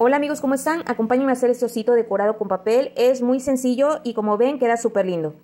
Hola amigos, ¿cómo están? Acompáñenme a hacer este osito decorado con papel. Es muy sencillo y como ven queda súper lindo.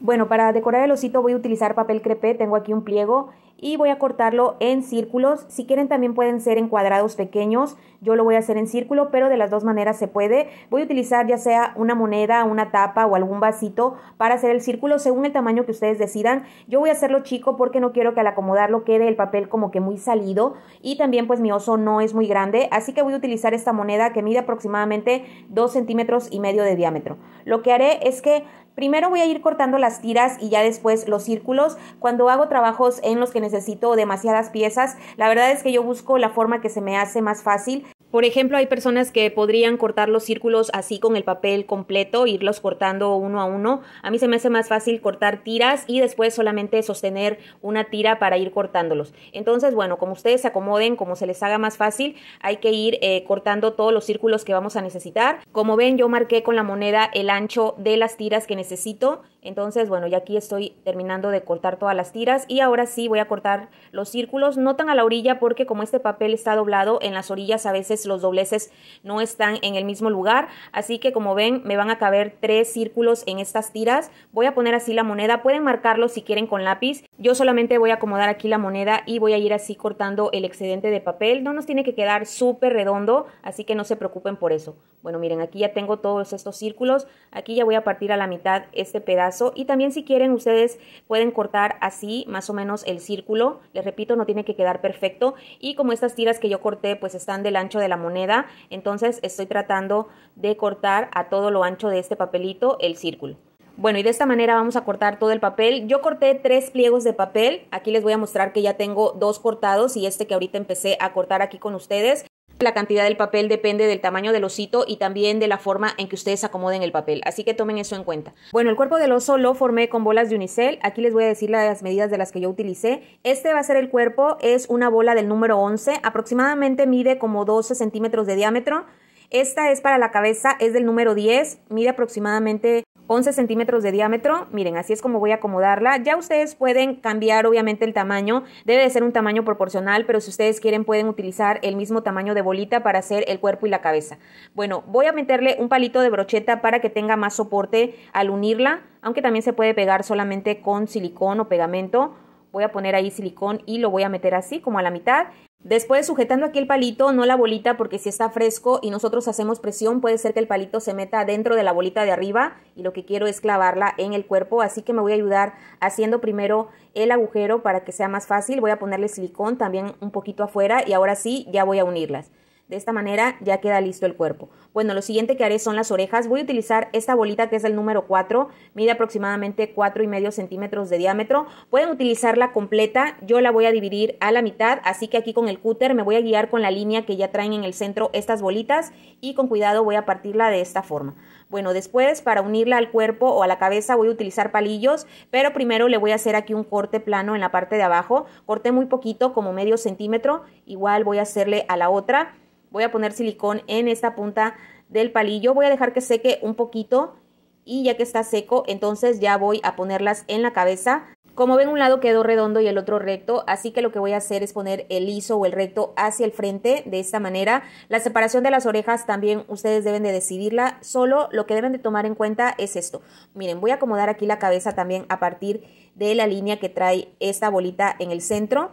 Bueno, para decorar el osito voy a utilizar papel crepé. Tengo aquí un pliego y voy a cortarlo en círculos. Si quieren también pueden ser en cuadrados pequeños. Yo lo voy a hacer en círculo, pero de las dos maneras se puede. Voy a utilizar ya sea una moneda, una tapa o algún vasito para hacer el círculo según el tamaño que ustedes decidan. Yo voy a hacerlo chico porque no quiero que al acomodarlo quede el papel como que muy salido y también pues mi oso no es muy grande, así que voy a utilizar esta moneda que mide aproximadamente 2 centímetros y medio de diámetro. Lo que haré es que Primero voy a ir cortando las tiras y ya después los círculos. Cuando hago trabajos en los que necesito demasiadas piezas, la verdad es que yo busco la forma que se me hace más fácil. Por ejemplo, hay personas que podrían cortar los círculos así con el papel completo, irlos cortando uno a uno. A mí se me hace más fácil cortar tiras y después solamente sostener una tira para ir cortándolos. Entonces, bueno, como ustedes se acomoden, como se les haga más fácil, hay que ir eh, cortando todos los círculos que vamos a necesitar. Como ven, yo marqué con la moneda el ancho de las tiras que necesito entonces, bueno, ya aquí estoy terminando de cortar todas las tiras y ahora sí voy a cortar los círculos, Notan a la orilla porque como este papel está doblado, en las orillas a veces los dobleces no están en el mismo lugar, así que como ven me van a caber tres círculos en estas tiras. Voy a poner así la moneda, pueden marcarlo si quieren con lápiz. Yo solamente voy a acomodar aquí la moneda y voy a ir así cortando el excedente de papel. No nos tiene que quedar súper redondo, así que no se preocupen por eso. Bueno, miren, aquí ya tengo todos estos círculos. Aquí ya voy a partir a la mitad este pedazo y también si quieren ustedes pueden cortar así más o menos el círculo. Les repito, no tiene que quedar perfecto. Y como estas tiras que yo corté pues están del ancho de la moneda, entonces estoy tratando de cortar a todo lo ancho de este papelito el círculo. Bueno, y de esta manera vamos a cortar todo el papel. Yo corté tres pliegos de papel. Aquí les voy a mostrar que ya tengo dos cortados y este que ahorita empecé a cortar aquí con ustedes. La cantidad del papel depende del tamaño del osito y también de la forma en que ustedes acomoden el papel, así que tomen eso en cuenta. Bueno, el cuerpo del oso lo formé con bolas de unicel, aquí les voy a decir las medidas de las que yo utilicé. Este va a ser el cuerpo, es una bola del número 11, aproximadamente mide como 12 centímetros de diámetro. Esta es para la cabeza, es del número 10, mide aproximadamente 11 centímetros de diámetro. Miren, así es como voy a acomodarla. Ya ustedes pueden cambiar obviamente el tamaño. Debe de ser un tamaño proporcional, pero si ustedes quieren pueden utilizar el mismo tamaño de bolita para hacer el cuerpo y la cabeza. Bueno, voy a meterle un palito de brocheta para que tenga más soporte al unirla, aunque también se puede pegar solamente con silicón o pegamento. Voy a poner ahí silicón y lo voy a meter así como a la mitad Después sujetando aquí el palito, no la bolita, porque si está fresco y nosotros hacemos presión, puede ser que el palito se meta dentro de la bolita de arriba y lo que quiero es clavarla en el cuerpo, así que me voy a ayudar haciendo primero el agujero para que sea más fácil. Voy a ponerle silicón también un poquito afuera y ahora sí ya voy a unirlas. De esta manera ya queda listo el cuerpo. Bueno, lo siguiente que haré son las orejas. Voy a utilizar esta bolita que es el número 4. Mide aproximadamente 4 y medio centímetros de diámetro. Pueden utilizarla completa. Yo la voy a dividir a la mitad. Así que aquí con el cúter me voy a guiar con la línea que ya traen en el centro estas bolitas. Y con cuidado voy a partirla de esta forma. Bueno, después para unirla al cuerpo o a la cabeza voy a utilizar palillos. Pero primero le voy a hacer aquí un corte plano en la parte de abajo. Corté muy poquito, como medio centímetro. Igual voy a hacerle a la otra. Voy a poner silicón en esta punta del palillo. Voy a dejar que seque un poquito y ya que está seco, entonces ya voy a ponerlas en la cabeza. Como ven, un lado quedó redondo y el otro recto, así que lo que voy a hacer es poner el liso o el recto hacia el frente de esta manera. La separación de las orejas también ustedes deben de decidirla, solo lo que deben de tomar en cuenta es esto. Miren, voy a acomodar aquí la cabeza también a partir de la línea que trae esta bolita en el centro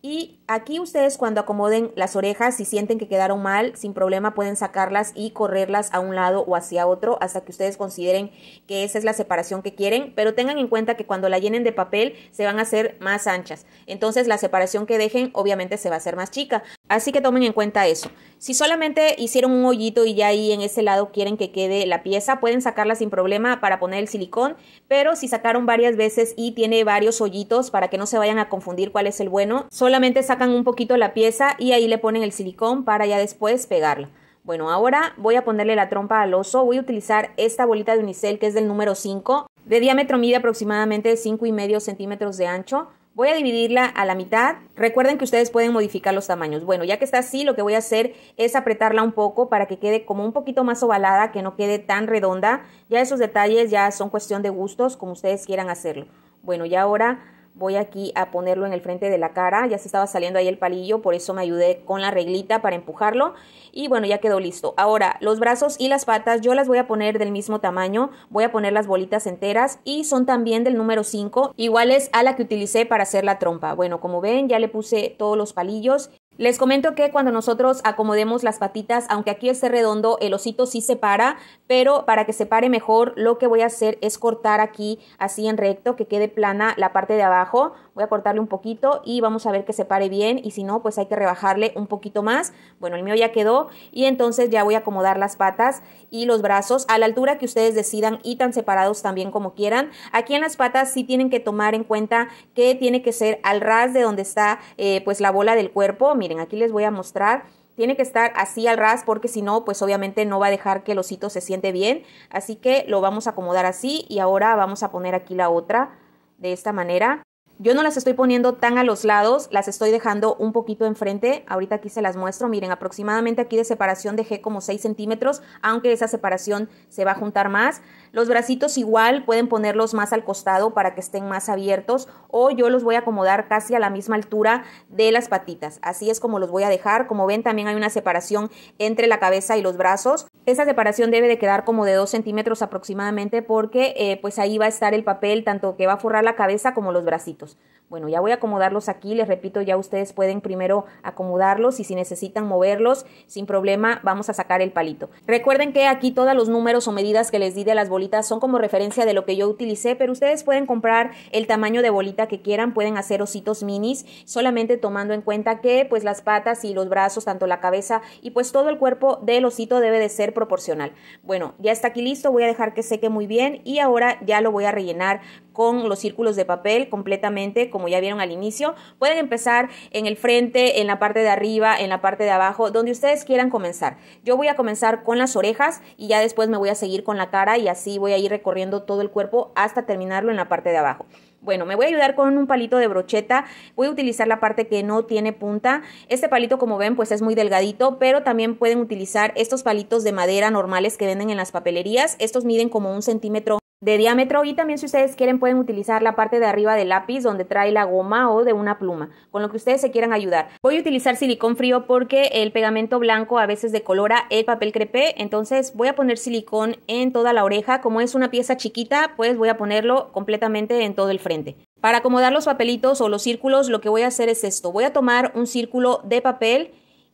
y Aquí ustedes cuando acomoden las orejas, si sienten que quedaron mal, sin problema pueden sacarlas y correrlas a un lado o hacia otro hasta que ustedes consideren que esa es la separación que quieren, pero tengan en cuenta que cuando la llenen de papel se van a hacer más anchas, entonces la separación que dejen obviamente se va a hacer más chica, así que tomen en cuenta eso. Si solamente hicieron un hoyito y ya ahí en ese lado quieren que quede la pieza, pueden sacarla sin problema para poner el silicón, pero si sacaron varias veces y tiene varios hoyitos para que no se vayan a confundir cuál es el bueno, solamente sacar sacan un poquito la pieza y ahí le ponen el silicón para ya después pegarla. Bueno, ahora voy a ponerle la trompa al oso. Voy a utilizar esta bolita de unicel que es del número 5. De diámetro mide aproximadamente y 5 medio centímetros de ancho. Voy a dividirla a la mitad. Recuerden que ustedes pueden modificar los tamaños. Bueno, ya que está así, lo que voy a hacer es apretarla un poco para que quede como un poquito más ovalada, que no quede tan redonda. Ya esos detalles ya son cuestión de gustos, como ustedes quieran hacerlo. Bueno, y ahora voy aquí a ponerlo en el frente de la cara, ya se estaba saliendo ahí el palillo, por eso me ayudé con la reglita para empujarlo y bueno, ya quedó listo. Ahora, los brazos y las patas yo las voy a poner del mismo tamaño, voy a poner las bolitas enteras y son también del número 5, iguales a la que utilicé para hacer la trompa. Bueno, como ven ya le puse todos los palillos les comento que cuando nosotros acomodemos las patitas, aunque aquí esté redondo, el osito sí se para, pero para que se pare mejor, lo que voy a hacer es cortar aquí así en recto, que quede plana la parte de abajo. Voy a cortarle un poquito y vamos a ver que se pare bien y si no, pues hay que rebajarle un poquito más. Bueno, el mío ya quedó y entonces ya voy a acomodar las patas y los brazos a la altura que ustedes decidan y tan separados también como quieran. Aquí en las patas sí tienen que tomar en cuenta que tiene que ser al ras de donde está eh, pues la bola del cuerpo miren, aquí les voy a mostrar. Tiene que estar así al ras porque si no, pues obviamente no va a dejar que el osito se siente bien. Así que lo vamos a acomodar así y ahora vamos a poner aquí la otra de esta manera. Yo no las estoy poniendo tan a los lados, las estoy dejando un poquito enfrente. Ahorita aquí se las muestro. Miren, aproximadamente aquí de separación dejé como 6 centímetros, aunque esa separación se va a juntar más. Los bracitos igual pueden ponerlos más al costado para que estén más abiertos o yo los voy a acomodar casi a la misma altura de las patitas. Así es como los voy a dejar. Como ven también hay una separación entre la cabeza y los brazos. Esa separación debe de quedar como de 2 centímetros aproximadamente porque eh, pues ahí va a estar el papel tanto que va a forrar la cabeza como los bracitos. Bueno, ya voy a acomodarlos aquí. Les repito, ya ustedes pueden primero acomodarlos y si necesitan moverlos sin problema vamos a sacar el palito. Recuerden que aquí todos los números o medidas que les di de las bolitas son como referencia de lo que yo utilicé, pero ustedes pueden comprar el tamaño de bolita que quieran, pueden hacer ositos minis, solamente tomando en cuenta que pues las patas y los brazos, tanto la cabeza y pues todo el cuerpo del osito debe de ser proporcional. Bueno, ya está aquí listo, voy a dejar que seque muy bien y ahora ya lo voy a rellenar con los círculos de papel completamente, como ya vieron al inicio. Pueden empezar en el frente, en la parte de arriba, en la parte de abajo, donde ustedes quieran comenzar. Yo voy a comenzar con las orejas y ya después me voy a seguir con la cara y así voy a ir recorriendo todo el cuerpo hasta terminarlo en la parte de abajo. Bueno, me voy a ayudar con un palito de brocheta. Voy a utilizar la parte que no tiene punta. Este palito, como ven, pues es muy delgadito, pero también pueden utilizar estos palitos de madera normales que venden en las papelerías. Estos miden como un centímetro de diámetro y también si ustedes quieren pueden utilizar la parte de arriba del lápiz donde trae la goma o de una pluma, con lo que ustedes se quieran ayudar. Voy a utilizar silicón frío porque el pegamento blanco a veces decolora el papel crepé, entonces voy a poner silicón en toda la oreja, como es una pieza chiquita pues voy a ponerlo completamente en todo el frente. Para acomodar los papelitos o los círculos lo que voy a hacer es esto, voy a tomar un círculo de papel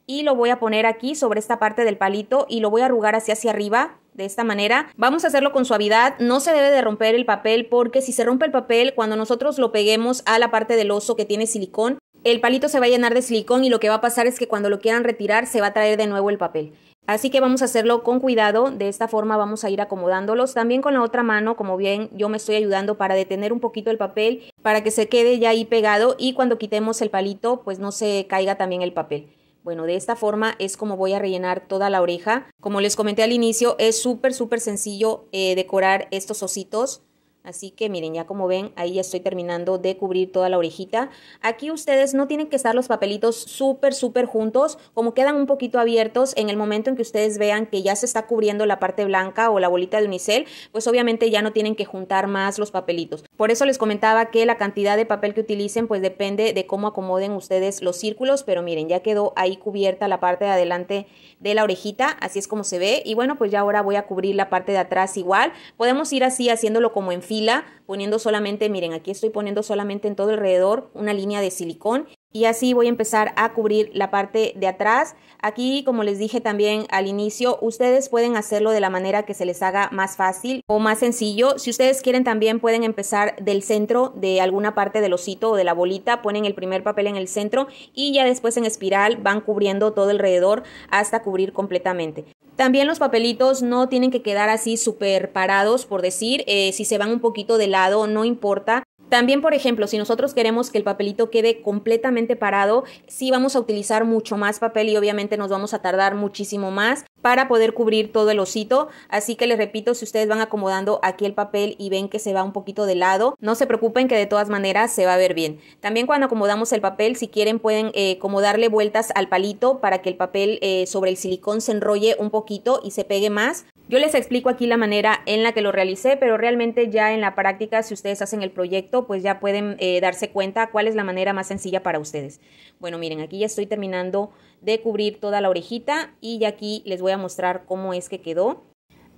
y lo voy a poner aquí sobre esta parte del palito y lo voy a arrugar hacia hacia arriba de esta manera. Vamos a hacerlo con suavidad, no se debe de romper el papel porque si se rompe el papel, cuando nosotros lo peguemos a la parte del oso que tiene silicón, el palito se va a llenar de silicón y lo que va a pasar es que cuando lo quieran retirar se va a traer de nuevo el papel. Así que vamos a hacerlo con cuidado, de esta forma vamos a ir acomodándolos. También con la otra mano, como bien yo me estoy ayudando para detener un poquito el papel, para que se quede ya ahí pegado y cuando quitemos el palito pues no se caiga también el papel. Bueno, de esta forma es como voy a rellenar toda la oreja. Como les comenté al inicio, es súper, súper sencillo eh, decorar estos ositos. Así que miren, ya como ven, ahí ya estoy terminando de cubrir toda la orejita. Aquí ustedes no tienen que estar los papelitos súper, súper juntos, como quedan un poquito abiertos en el momento en que ustedes vean que ya se está cubriendo la parte blanca o la bolita de unicel, pues obviamente ya no tienen que juntar más los papelitos. Por eso les comentaba que la cantidad de papel que utilicen pues depende de cómo acomoden ustedes los círculos, pero miren, ya quedó ahí cubierta la parte de adelante de la orejita, así es como se ve. Y bueno, pues ya ahora voy a cubrir la parte de atrás igual. Podemos ir así haciéndolo como en poniendo solamente, miren, aquí estoy poniendo solamente en todo alrededor una línea de silicón y así voy a empezar a cubrir la parte de atrás. Aquí, como les dije también al inicio, ustedes pueden hacerlo de la manera que se les haga más fácil o más sencillo. Si ustedes quieren también pueden empezar del centro de alguna parte del osito o de la bolita, ponen el primer papel en el centro y ya después en espiral van cubriendo todo alrededor hasta cubrir completamente. También los papelitos no tienen que quedar así súper parados, por decir, eh, si se van un poquito de lado, no importa. También, por ejemplo, si nosotros queremos que el papelito quede completamente parado, sí vamos a utilizar mucho más papel y obviamente nos vamos a tardar muchísimo más para poder cubrir todo el osito. Así que les repito, si ustedes van acomodando aquí el papel y ven que se va un poquito de lado, no se preocupen que de todas maneras se va a ver bien. También cuando acomodamos el papel, si quieren pueden eh, como darle vueltas al palito para que el papel eh, sobre el silicón se enrolle un poquito y se pegue más. Yo les explico aquí la manera en la que lo realicé, pero realmente ya en la práctica, si ustedes hacen el proyecto, pues ya pueden eh, darse cuenta cuál es la manera más sencilla para ustedes. Bueno, miren, aquí ya estoy terminando de cubrir toda la orejita y ya aquí les voy mostrar cómo es que quedó.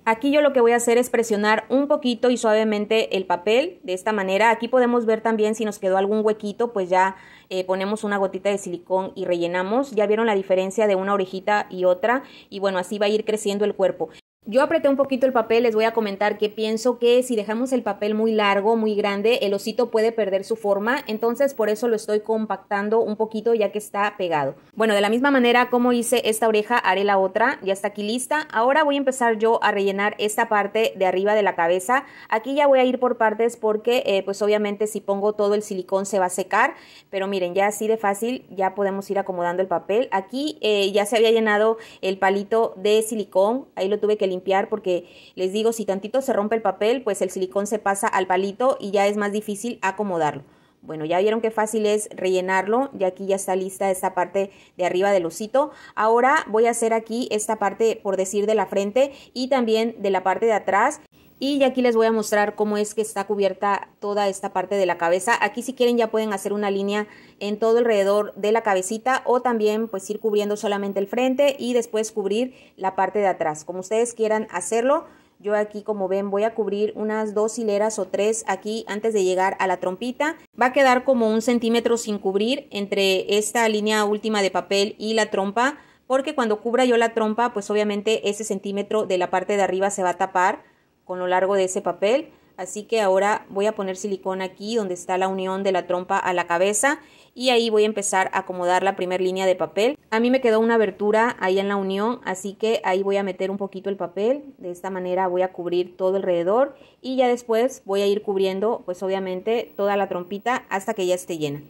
Aquí yo lo que voy a hacer es presionar un poquito y suavemente el papel de esta manera. Aquí podemos ver también si nos quedó algún huequito, pues ya eh, ponemos una gotita de silicón y rellenamos. Ya vieron la diferencia de una orejita y otra y bueno, así va a ir creciendo el cuerpo. Yo apreté un poquito el papel, les voy a comentar que pienso que si dejamos el papel muy largo, muy grande, el osito puede perder su forma, entonces por eso lo estoy compactando un poquito ya que está pegado. Bueno, de la misma manera como hice esta oreja, haré la otra, ya está aquí lista. Ahora voy a empezar yo a rellenar esta parte de arriba de la cabeza. Aquí ya voy a ir por partes porque eh, pues obviamente si pongo todo el silicón se va a secar, pero miren, ya así de fácil ya podemos ir acomodando el papel. Aquí eh, ya se había llenado el palito de silicón, ahí lo tuve que limpiar porque les digo, si tantito se rompe el papel, pues el silicón se pasa al palito y ya es más difícil acomodarlo. Bueno, ya vieron qué fácil es rellenarlo, ya aquí ya está lista esta parte de arriba del osito. Ahora voy a hacer aquí esta parte, por decir, de la frente y también de la parte de atrás. Y aquí les voy a mostrar cómo es que está cubierta toda esta parte de la cabeza. Aquí si quieren ya pueden hacer una línea en todo alrededor de la cabecita o también pues ir cubriendo solamente el frente y después cubrir la parte de atrás. Como ustedes quieran hacerlo. Yo aquí como ven voy a cubrir unas dos hileras o tres aquí antes de llegar a la trompita. Va a quedar como un centímetro sin cubrir entre esta línea última de papel y la trompa porque cuando cubra yo la trompa pues obviamente ese centímetro de la parte de arriba se va a tapar con lo largo de ese papel. Así que ahora voy a poner silicona aquí donde está la unión de la trompa a la cabeza y ahí voy a empezar a acomodar la primera línea de papel. A mí me quedó una abertura ahí en la unión, así que ahí voy a meter un poquito el papel. De esta manera voy a cubrir todo alrededor y ya después voy a ir cubriendo pues obviamente toda la trompita hasta que ya esté llena.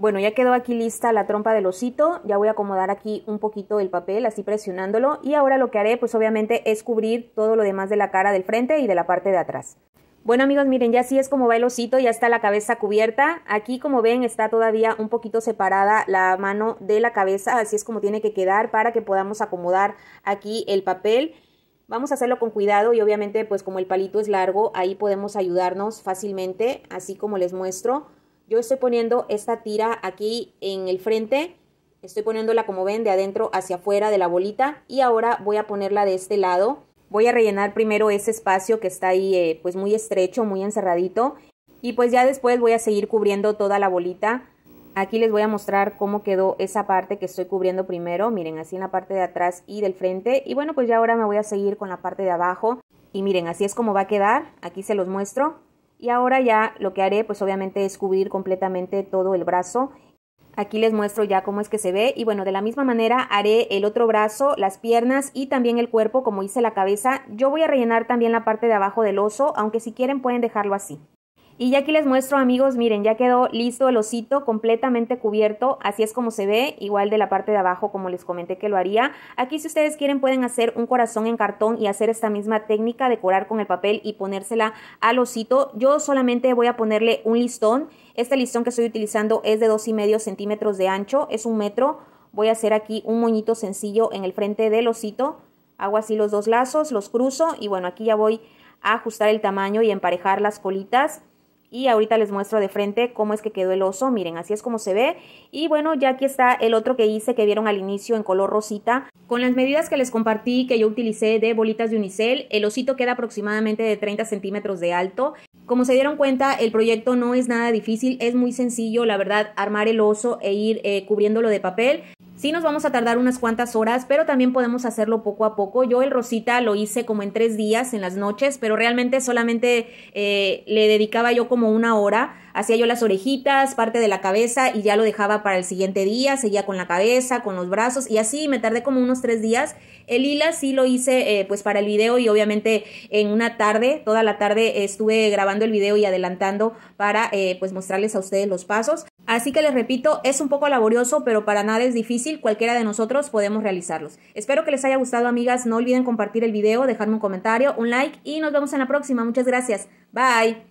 Bueno, ya quedó aquí lista la trompa del osito, ya voy a acomodar aquí un poquito el papel, así presionándolo, y ahora lo que haré, pues obviamente, es cubrir todo lo demás de la cara del frente y de la parte de atrás. Bueno amigos, miren, ya así es como va el osito, ya está la cabeza cubierta. Aquí como ven está todavía un poquito separada la mano de la cabeza, así es como tiene que quedar para que podamos acomodar aquí el papel. Vamos a hacerlo con cuidado y obviamente pues como el palito es largo, ahí podemos ayudarnos fácilmente, así como les muestro. Yo estoy poniendo esta tira aquí en el frente, estoy poniéndola como ven de adentro hacia afuera de la bolita y ahora voy a ponerla de este lado. Voy a rellenar primero ese espacio que está ahí eh, pues muy estrecho, muy encerradito y pues ya después voy a seguir cubriendo toda la bolita. Aquí les voy a mostrar cómo quedó esa parte que estoy cubriendo primero, miren así en la parte de atrás y del frente y bueno pues ya ahora me voy a seguir con la parte de abajo y miren así es como va a quedar, aquí se los muestro. Y ahora ya lo que haré pues obviamente es cubrir completamente todo el brazo. Aquí les muestro ya cómo es que se ve y bueno, de la misma manera haré el otro brazo, las piernas y también el cuerpo como hice la cabeza. Yo voy a rellenar también la parte de abajo del oso, aunque si quieren pueden dejarlo así. Y ya aquí les muestro amigos, miren, ya quedó listo el osito completamente cubierto, así es como se ve, igual de la parte de abajo como les comenté que lo haría. Aquí si ustedes quieren pueden hacer un corazón en cartón y hacer esta misma técnica, decorar con el papel y ponérsela al osito. Yo solamente voy a ponerle un listón, este listón que estoy utilizando es de 2.5 y medio centímetros de ancho, es un metro. Voy a hacer aquí un moñito sencillo en el frente del osito, hago así los dos lazos, los cruzo y bueno, aquí ya voy a ajustar el tamaño y emparejar las colitas y ahorita les muestro de frente cómo es que quedó el oso. Miren, así es como se ve. Y bueno, ya aquí está el otro que hice que vieron al inicio en color rosita. Con las medidas que les compartí que yo utilicé de bolitas de unicel, el osito queda aproximadamente de 30 centímetros de alto. Como se dieron cuenta, el proyecto no es nada difícil, es muy sencillo, la verdad, armar el oso e ir eh, cubriéndolo de papel. Sí nos vamos a tardar unas cuantas horas, pero también podemos hacerlo poco a poco. Yo el Rosita lo hice como en tres días, en las noches, pero realmente solamente eh, le dedicaba yo como una hora hacía yo las orejitas, parte de la cabeza y ya lo dejaba para el siguiente día, seguía con la cabeza, con los brazos y así me tardé como unos tres días. El hila sí lo hice eh, pues para el video y obviamente en una tarde, toda la tarde estuve grabando el video y adelantando para eh, pues mostrarles a ustedes los pasos. Así que les repito, es un poco laborioso, pero para nada es difícil, cualquiera de nosotros podemos realizarlos. Espero que les haya gustado amigas, no olviden compartir el video, dejarme un comentario, un like y nos vemos en la próxima. Muchas gracias. Bye.